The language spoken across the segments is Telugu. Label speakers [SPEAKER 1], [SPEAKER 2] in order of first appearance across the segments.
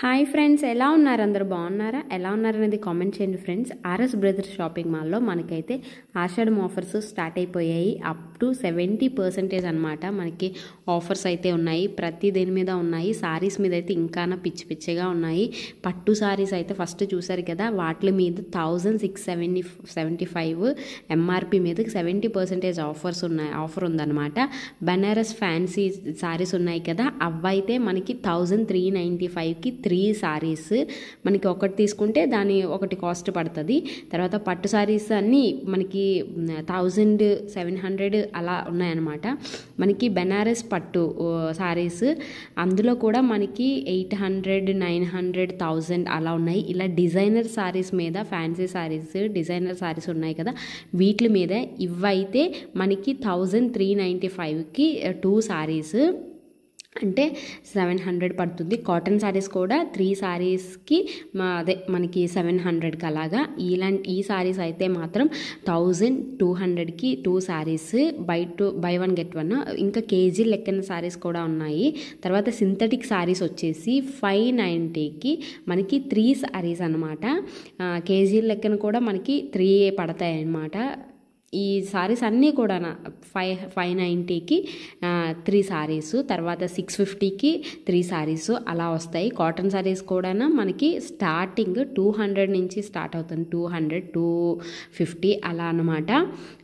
[SPEAKER 1] హాయ్ ఫ్రెండ్స్ ఎలా ఉన్నారు అందరు బాగున్నారా ఎలా ఉన్నారనేది కామెంట్ చేయండి ఫ్రెండ్స్ ఆర్ఎస్ బ్రదర్స్ షాపింగ్ మాల్లో మనకైతే ఆషాఢం ఆఫర్స్ స్టార్ట్ అయిపోయాయి అప్ టు సెవెంటీ పర్సెంటేజ్ అనమాట మనకి ఆఫర్స్ అయితే ఉన్నాయి ప్రతి దేని మీద ఉన్నాయి సారీస్ మీద అయితే ఇంకానా పిచ్చి పిచ్చిగా ఉన్నాయి పట్టు సారీస్ అయితే ఫస్ట్ చూసారు కదా వాటి మీద thousand six seventy seventy five MRP మీద సెవెంటీ పర్సెంటేజ్ ఆఫర్స్ ఉన్నాయి ఆఫర్ ఉందన్నమాట బనారస్ ఫ్యాన్సీ సారీస్ ఉన్నాయి కదా అవైతే మనకి థౌజండ్ త్రీ నైంటీ ఫైవ్కి త్రీ శారీస్ మనకి ఒకటి తీసుకుంటే దాని ఒకటి కాస్ట్ పడుతుంది తర్వాత పట్టు శారీస్ అన్నీ మనకి థౌజండ్ సెవెన్ హండ్రెడ్ అలా ఉన్నాయన్నమాట మనకి బెనారస్ పట్టు శారీస్ అందులో కూడా మనకి eight hundred nine hundred thousand అలా ఉన్నాయి ఇలా డిజైనర్ శారీస్ మీద ఫ్యాన్సీ శారీస్ డిజైనర్ శారీస్ ఉన్నాయి కదా వీటి మీద ఇవైతే మనకి థౌజండ్ త్రీ నైంటీ ఫైవ్కి టూ శారీస్ అంటే సెవెన్ హండ్రెడ్ పడుతుంది కాటన్ శారీస్ కూడా త్రీ శారీస్కి మా అదే మనకి సెవెన్ హండ్రెడ్కి అలాగా ఇలాంటి ఈ శారీస్ అయితే మాత్రం థౌజండ్ టూ హండ్రెడ్కి two saris buy two buy one get one ఇంకా కేజీ లెక్కన శారీస్ కూడా ఉన్నాయి తర్వాత సింథటిక్ శారీస్ వచ్చేసి ఫైవ్ నైంటీకి మనకి త్రీ శారీస్ అనమాట కేజీ లెక్కన కూడా మనకి త్రీ పడతాయి అన్నమాట ఈ సారీస్ అన్నీ కూడా ఫైవ్ ఫైవ్ నైంటీకి త్రీ సారీసు తర్వాత సిక్స్ ఫిఫ్టీకి త్రీ సారీస్ అలా వస్తాయి కాటన్ సారీస్ కూడా మనకి స్టార్టింగ్ టూ హండ్రెడ్ నుంచి స్టార్ట్ అవుతుంది టూ హండ్రెడ్ టూ ఫిఫ్టీ అలా అనమాట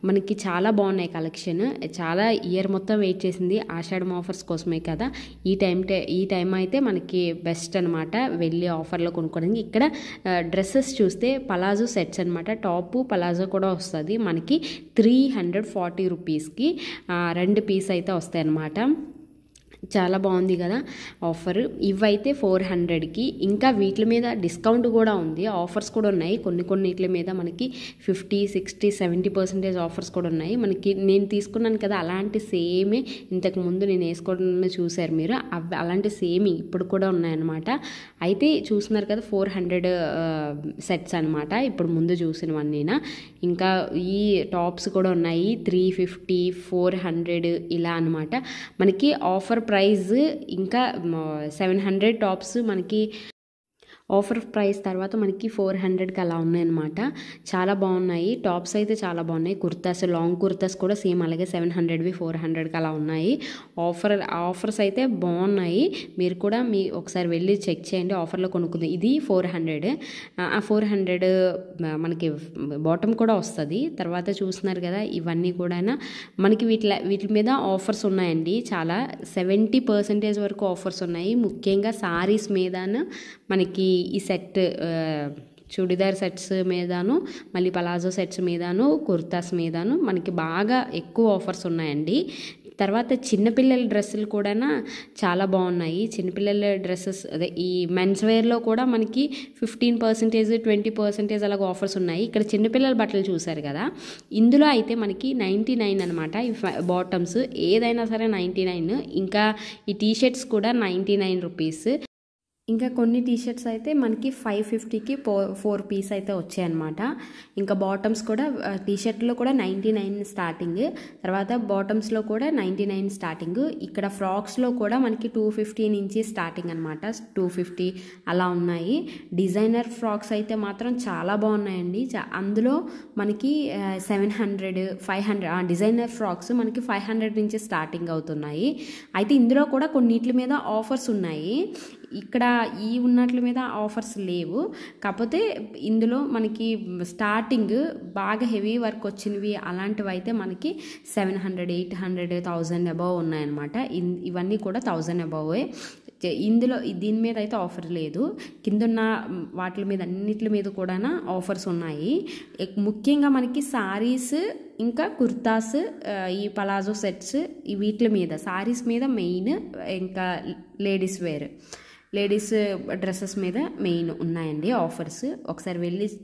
[SPEAKER 1] మనకి చాలా బాగున్నాయి కలెక్షన్ చాలా ఇయర్ మొత్తం వెయిట్ చేసింది ఆషాఢం ఆఫర్స్ కోసమే కదా ఈ టైం ఈ టైం అయితే మనకి బెస్ట్ అనమాట వెళ్ళి ఆఫర్లో కొనుక్కోవడానికి ఇక్కడ డ్రెస్సెస్ చూస్తే పలాజో సెట్స్ అనమాట టాపు పలాజో కూడా వస్తుంది మనకి త్రీ హండ్రెడ్ ఫార్టీ రూపీస్కి రెండు పీస్ అయితే వస్తాయి అన్నమాట చాలా బాగుంది కదా ఆఫర్ ఇవైతే ఫోర్ హండ్రెడ్కి ఇంకా వీటి మీద డిస్కౌంట్ కూడా ఉంది ఆఫర్స్ కూడా ఉన్నాయి కొన్ని కొన్నిట్ల మీద మనకి fifty sixty seventy percentage offers కూడా ఉన్నాయి మనకి నేను తీసుకున్నాను కదా అలాంటి సేమే ఇంతకు ముందు నేను వేసుకోవడం చూశారు మీరు అవి అలాంటి సేమ్ ఇప్పుడు కూడా ఉన్నాయన్నమాట అయితే చూస్తున్నారు కదా ఫోర్ హండ్రెడ్ సెట్స్ అనమాట ఇప్పుడు ముందు చూసినవన్నీనా ఇంకా ఈ టాప్స్ కూడా ఉన్నాయి త్రీ ఫిఫ్టీ ఫోర్ హండ్రెడ్ ఇలా అనమాట మనకి ఆఫర్ ప్రైజ్ ఇంకా సెవెన్ హండ్రెడ్ టాప్స్ మనకి ఆఫర్ ప్రైస్ తర్వాత మనకి ఫోర్ హండ్రెడ్కి అలా ఉన్నాయన్నమాట చాలా బాగున్నాయి టాప్స్ అయితే చాలా బాగున్నాయి కుర్తాస్ లాంగ్ కుర్తాస్ కూడా సేమ్ అలాగే సెవెన్ హండ్రెడ్వి ఫోర్ హండ్రెడ్కి అలా ఉన్నాయి ఆఫర్ ఆఫర్స్ అయితే బాగున్నాయి మీరు కూడా మీ ఒకసారి వెళ్ళి చెక్ చేయండి ఆఫర్లో కొనుక్కుంది ఇది ఫోర్ హండ్రెడ్ ఆ ఫోర్ హండ్రెడ్ మనకి బాటమ్ కూడా వస్తుంది తర్వాత చూస్తున్నారు కదా ఇవన్నీ కూడా మనకి వీటి వీటి మీద ఆఫర్స్ ఉన్నాయండి చాలా సెవెంటీ పర్సెంటేజ్ వరకు ఆఫర్స్ ఉన్నాయి ముఖ్యంగా సారీస్ మీద మనకి ఈ సెట్ చుడిదార్ సెట్స్ మీదను మళ్ళీ పలాజో సెట్స్ మీదను కుర్తాస్ మీదను మనకి బాగా ఎక్కువ ఆఫర్స్ ఉన్నాయండి తర్వాత చిన్నపిల్లల డ్రెస్సులు కూడా చాలా బాగున్నాయి చిన్నపిల్లల డ్రెస్సెస్ అదే ఈ మెన్స్ వేర్లో కూడా మనకి ఫిఫ్టీన్ పర్సెంటేజ్ ట్వంటీ పర్సెంటేజ్ అలాగే ఆఫర్స్ ఉన్నాయి ఇక్కడ చిన్నపిల్లల బట్టలు చూశారు కదా ఇందులో అయితే మనకి నైంటీ నైన్ అనమాట ఈ బాటమ్స్ ఏదైనా సరే నైంటీ నైన్ ఇంకా ఈ టీషర్ట్స్ కూడా నైంటీ నైన్ రూపీస్ ఇంకా కొన్ని టీషర్ట్స్ అయితే మనకి ఫైవ్ ఫిఫ్టీకి పో ఫోర్ పీస్ అయితే వచ్చాయన్నమాట ఇంకా బాటమ్స్ కూడా టీషర్ట్లో కూడా నైంటీ నైన్ స్టార్టింగ్ తర్వాత బాటమ్స్లో కూడా నైంటీ నైన్ స్టార్టింగ్ ఇక్కడ ఫ్రాక్స్లో కూడా మనకి టూ ఫిఫ్టీ నుంచి స్టార్టింగ్ అనమాట టూ ఫిఫ్టీ అలా ఉన్నాయి డిజైనర్ ఫ్రాక్స్ అయితే మాత్రం చాలా బాగున్నాయండి అందులో మనకి seven hundred five hundred designer frocks మనకి ఫైవ్ హండ్రెడ్ నుంచి స్టార్టింగ్ అవుతున్నాయి అయితే ఇందులో కూడా కొన్నిట్ల మీద ఆఫర్స్ ఉన్నాయి ఇక్కడ ఈ ఉన్నట్ల మీద ఆఫర్స్ లేవు కాకపోతే ఇందులో మనకి స్టార్టింగ్ బాగా హెవీ వర్క్ వచ్చినవి అలాంటివి అయితే మనకి seven hundred eight hundred thousand above ఉన్నాయన్నమాట ఇవన్నీ కూడా థౌజండ్ అబవే ఇందులో దీని మీద అయితే ఆఫర్ లేదు కిందన్న వాటి మీద అన్నిటి మీద కూడా ఆఫర్స్ ఉన్నాయి ముఖ్యంగా మనకి సారీస్ ఇంకా కుర్తాస్ ఈ పలాజో సెట్స్ వీటి మీద సారీస్ మీద మెయిన్ ఇంకా లేడీస్ వేర్ లేడీస్ డ్రెస్సెస్ మీద మెయిన్ ఉన్నాయండి ఆఫర్స్ ఒకసారి వెళ్ళి